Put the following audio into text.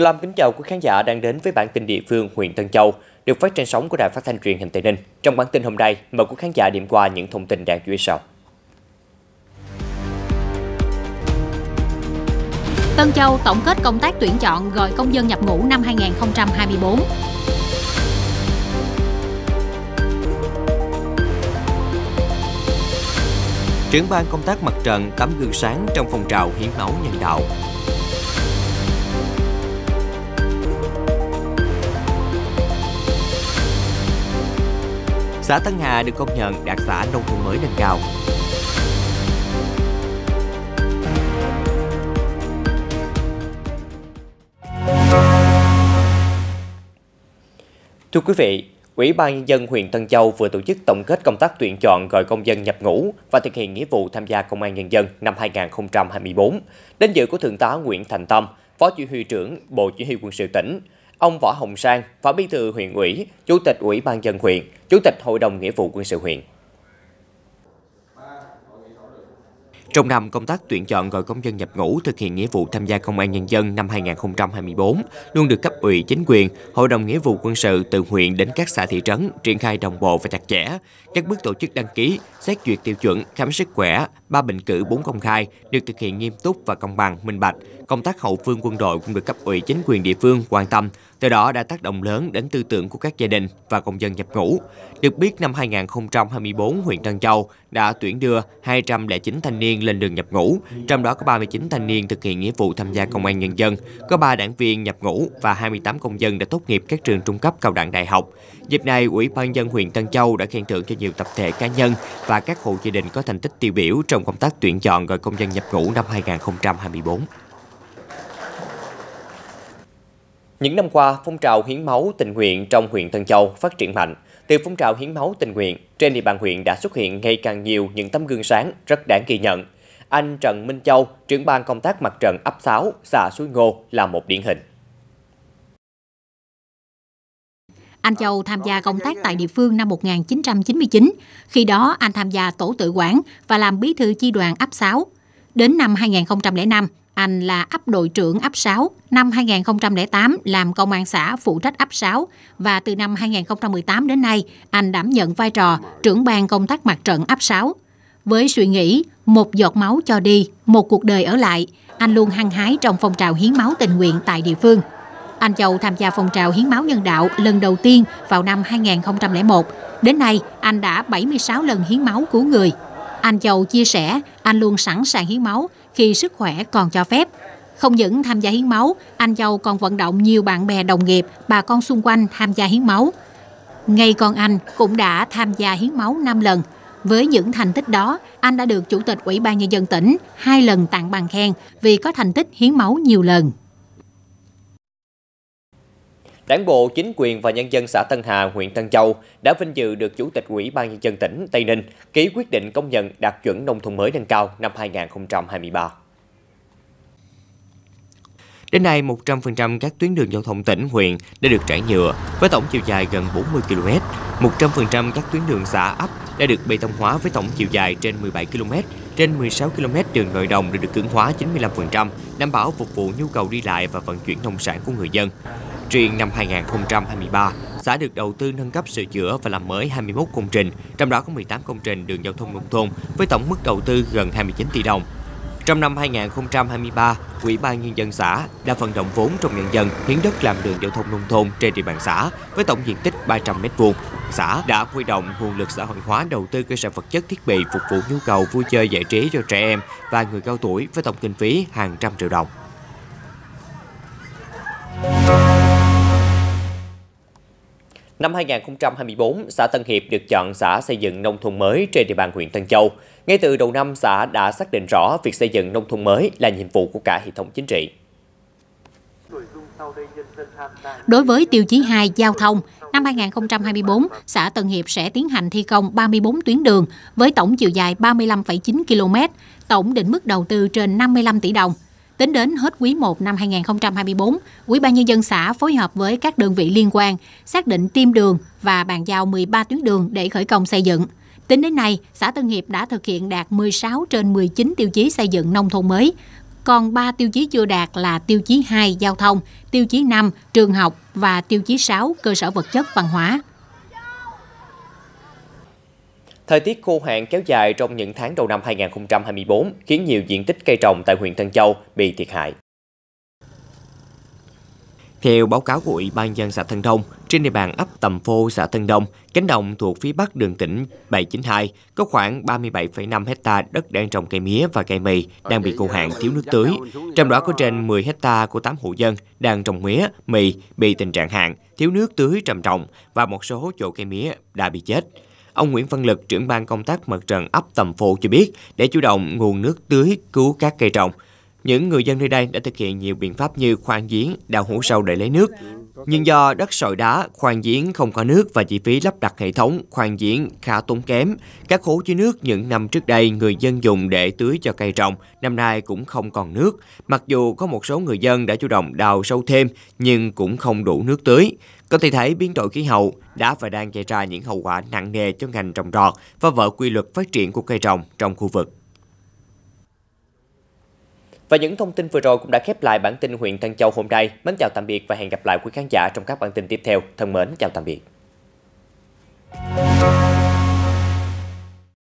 Minh Lâm kính chào quý khán giả đang đến với bản tin địa phương huyện Tân Châu, được phát trên sóng của Đài Phát thanh Truyền hình Tây Ninh. Trong bản tin hôm nay, mời quý khán giả điểm qua những thông tin đáng chú ý sau. Tân Châu tổng kết công tác tuyển chọn gọi công dân nhập ngũ năm 2024. Trưởng ban công tác mặt trận tấm gương sáng trong phong trào hiến máu nhân đạo xã Tân Hà được công nhận đạt xã nông thôn mới nâng cao. Thưa quý vị, Ủy ban Nhân dân huyện Tân Châu vừa tổ chức tổng kết công tác tuyển chọn gọi công dân nhập ngũ và thực hiện nghĩa vụ tham gia Công an Nhân dân năm 2024. Đến dự của Thượng tá Nguyễn Thành Tâm, Phó Chỉ huy trưởng Bộ Chỉ huy quân sự tỉnh, Ông Võ Hồng Sang, Phó Bí thư huyện ủy, Chủ tịch Ủy ban dân huyện, Chủ tịch Hội đồng nghĩa vụ quân sự huyện. Trong năm công tác tuyển chọn gọi công dân nhập ngũ thực hiện nghĩa vụ tham gia công an nhân dân năm 2024 luôn được cấp ủy chính quyền, hội đồng nghĩa vụ quân sự từ huyện đến các xã thị trấn triển khai đồng bộ và chặt chẽ. Các bước tổ chức đăng ký, xét duyệt tiêu chuẩn, khám sức khỏe, ba bình cử bốn công khai được thực hiện nghiêm túc và công bằng, minh bạch. Công tác hậu phương quân đội cũng được cấp ủy chính quyền địa phương quan tâm, từ đó đã tác động lớn đến tư tưởng của các gia đình và công dân nhập ngũ. Được biết, năm 2024, huyện Tân Châu đã tuyển đưa 209 thanh niên lên đường nhập ngũ, trong đó có 39 thanh niên thực hiện nghĩa vụ tham gia công an nhân dân, có 3 đảng viên nhập ngũ và 28 công dân đã tốt nghiệp các trường trung cấp cao đẳng đại học. Dịp này, Ủy ban dân huyện Tân Châu đã khen thưởng cho nhiều tập thể cá nhân và các hộ gia đình có thành tích tiêu biểu trong trong công tác tuyển chọn gọi công dân nhập ngũ năm 2024. Những năm qua, phong trào hiến máu tình nguyện trong huyện Tân Châu phát triển mạnh. Từ phong trào hiến máu tình nguyện, trên địa bàn huyện đã xuất hiện ngày càng nhiều những tấm gương sáng rất đáng ghi nhận. Anh Trần Minh Châu, trưởng ban công tác mặt trận ấp 6, xã Suối Ngô là một điển hình. Anh Châu tham gia công tác tại địa phương năm 1999. Khi đó, anh tham gia tổ tự quản và làm bí thư chi đoàn ấp 6. Đến năm 2005, anh là ấp đội trưởng ấp 6. Năm 2008, làm công an xã phụ trách ấp 6. Và từ năm 2018 đến nay, anh đảm nhận vai trò trưởng ban công tác mặt trận ấp 6. Với suy nghĩ, một giọt máu cho đi, một cuộc đời ở lại, anh luôn hăng hái trong phong trào hiến máu tình nguyện tại địa phương. Anh Châu tham gia phong trào hiến máu nhân đạo lần đầu tiên vào năm 2001. Đến nay, anh đã 76 lần hiến máu cứu người. Anh Châu chia sẻ, anh luôn sẵn sàng hiến máu khi sức khỏe còn cho phép. Không những tham gia hiến máu, anh Châu còn vận động nhiều bạn bè đồng nghiệp, bà con xung quanh tham gia hiến máu. Ngay con anh cũng đã tham gia hiến máu 5 lần. Với những thành tích đó, anh đã được Chủ tịch Ủy ban Nhân dân tỉnh hai lần tặng bằng khen vì có thành tích hiến máu nhiều lần. Đảng bộ, chính quyền và nhân dân xã Tân Hà, huyện Tân Châu đã vinh dự được Chủ tịch Ủy ban Nhân dân tỉnh Tây Ninh ký quyết định công nhận đạt chuẩn nông thôn mới nâng cao năm 2023. Đến nay, 100% các tuyến đường giao thông tỉnh, huyện đã được trải nhựa với tổng chiều dài gần 40 km. 100% các tuyến đường xã ấp đã được bê tông hóa với tổng chiều dài trên 17 km. Trên 16 km đường nội đồng đã được cứng hóa 95%, đảm bảo phục vụ nhu cầu đi lại và vận chuyển nông sản của người dân. Riêng năm 2023, xã được đầu tư nâng cấp sửa chữa và làm mới 21 công trình, trong đó có 18 công trình đường giao thông nông thôn với tổng mức đầu tư gần 29 tỷ đồng. Trong năm 2023, Ủy ban Nhân dân xã đã vận động vốn trong nhân dân hiến đất làm đường giao thông nông thôn trên địa bàn xã với tổng diện tích 300 m2. Xã đã huy động nguồn lực xã hội hóa đầu tư cơ sở vật chất thiết bị phục vụ nhu cầu vui chơi giải trí cho trẻ em và người cao tuổi với tổng kinh phí hàng trăm triệu đồng. Năm 2024, xã Tân Hiệp được chọn xã xây dựng nông thôn mới trên địa bàn huyện Tân Châu. Ngay từ đầu năm, xã đã xác định rõ việc xây dựng nông thôn mới là nhiệm vụ của cả hệ thống chính trị. Đối với tiêu chí 2 giao thông, năm 2024, xã Tân Hiệp sẽ tiến hành thi công 34 tuyến đường với tổng chiều dài 35,9 km, tổng định mức đầu tư trên 55 tỷ đồng. Tính đến hết quý 1 năm 2024, Ủy ban Nhân dân xã phối hợp với các đơn vị liên quan xác định tiêm đường và bàn giao 13 tuyến đường để khởi công xây dựng. Tính đến nay, xã Tân Hiệp đã thực hiện đạt 16 trên 19 tiêu chí xây dựng nông thôn mới, còn 3 tiêu chí chưa đạt là tiêu chí 2 giao thông, tiêu chí 5 trường học và tiêu chí 6 cơ sở vật chất văn hóa. Thời tiết khô hạn kéo dài trong những tháng đầu năm 2024 khiến nhiều diện tích cây trồng tại huyện Tân Châu bị thiệt hại. Theo báo cáo của Ủy ban dân xã Tân Đông, trên địa bàn ấp Tầm Phô, xã Tân Đông, cánh đồng thuộc phía bắc đường tỉnh 792 có khoảng 37,5 hecta đất đang trồng cây mía và cây mì đang bị khô hạn thiếu nước tưới. Trong đó có trên 10 hecta của 8 hộ dân đang trồng mía, mì bị tình trạng hạn, thiếu nước tưới trầm trọng và một số chỗ cây mía đã bị chết. Ông Nguyễn Văn Lực, trưởng ban công tác mặt trận ấp Tầm Phụ cho biết, để chủ động nguồn nước tưới cứu các cây trồng, những người dân nơi đây đã thực hiện nhiều biện pháp như khoan giếng, đào hố sâu để lấy nước, nhưng do đất sỏi đá, khoan giếng không có nước và chi phí lắp đặt hệ thống khoan giếng khá tốn kém, các hố chứa nước những năm trước đây người dân dùng để tưới cho cây trồng, năm nay cũng không còn nước. Mặc dù có một số người dân đã chủ động đào sâu thêm, nhưng cũng không đủ nước tưới. Có thể thấy biến đổi khí hậu đã và đang gây ra những hậu quả nặng nề cho ngành trồng trọt và vỡ quy luật phát triển của cây trồng trong khu vực. Và những thông tin vừa rồi cũng đã khép lại bản tin huyện Tân Châu hôm nay. Mến chào tạm biệt và hẹn gặp lại quý khán giả trong các bản tin tiếp theo. Thân mến, chào tạm biệt.